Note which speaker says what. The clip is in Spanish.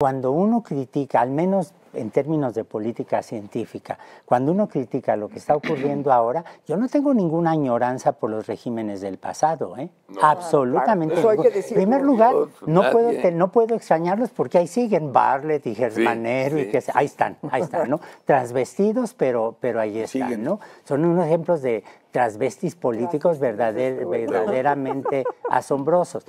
Speaker 1: Cuando uno critica, al menos en términos de política científica, cuando uno critica lo que está ocurriendo ahora, yo no tengo ninguna añoranza por los regímenes del pasado, ¿eh? Absolutamente. en primer lugar, no puedo, no puedo extrañarlos porque ahí siguen Barlet y Germanero y que ahí están, ahí están, ¿no? Transvestidos, pero, pero ahí están, ¿no? Son unos ejemplos de transvestis políticos verdaderamente
Speaker 2: asombrosos.